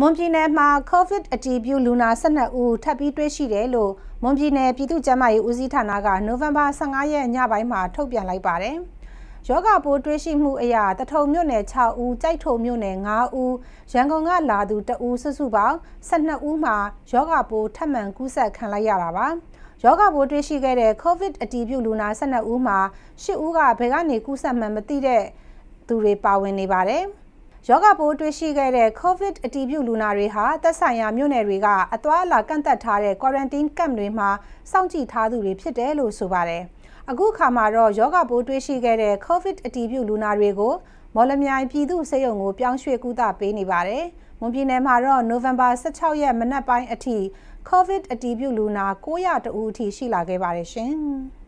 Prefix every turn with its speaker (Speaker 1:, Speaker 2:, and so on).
Speaker 1: မွန်ပြည်နယ်မှာ COVID အတည်ပြုလူနာ12ဦးထပ်ပြီးတွေ့ရှိတယ်လို့မွန်ပြည်နယ်ပြည်သူ့ကျန်းမာရေးဦးစီးဌာနကနိုဝင်ဘာ15ရက်ညပိုင်းမှာထုတ်ပြန်လိုက်ပါတယ်။ယောဂပိုးတွေ့ရှိမှုအရာတထုံမြို့နယ်6ဦး၊ကြိုက်ထုံမြို့နယ်9ဦး၊ရန်ကုန်ကလာသူ1ဦးစုစုပေါင်း12ဦးမှာယောဂပိုးထပ်မံကူးစက်ခံလိုက်ရတာပါ။ယောဂပိုးတွေ့ရှိခဲ့တဲ့ COVID အတည်ပြုလူနာ12ဦးမှာ8ဦးကဘယ်ကနေကူးစက်မှန်းမသိတဲ့သူတွေပါဝင်နေပါတယ်။ယောဂပိုးတွေ့ရှိခဲ့တဲ့ COVID အတည်ပြုလူနာတွေဟာသက်ဆိုင်ရာမြို့နယ်တွေကအသွားအလာကန့်သက်ထားတဲ့ quarantine camp တွေမှာစောင့်ကြည့်ထားသူတွေဖြစ်တယ်လို့ဆိုပါတယ်။အခုခါမှာတော့ယောဂပိုးတွေ့ရှိခဲ့တဲ့ COVID အတည်ပြုလူနာတွေကိုမော်လမြိုင်ပြည်သူ့စေယုံကိုပြောင်းရွှေ့ကူတာပေးနေပါတယ်။မွန်ပြည်နယ်မှာတော့ November 16ရက်မနက်ပိုင်းအထိ COVID အတည်ပြုလူနာ900တဦးအထိ ရှိလာခဲ့ပါတယ်ရှင်။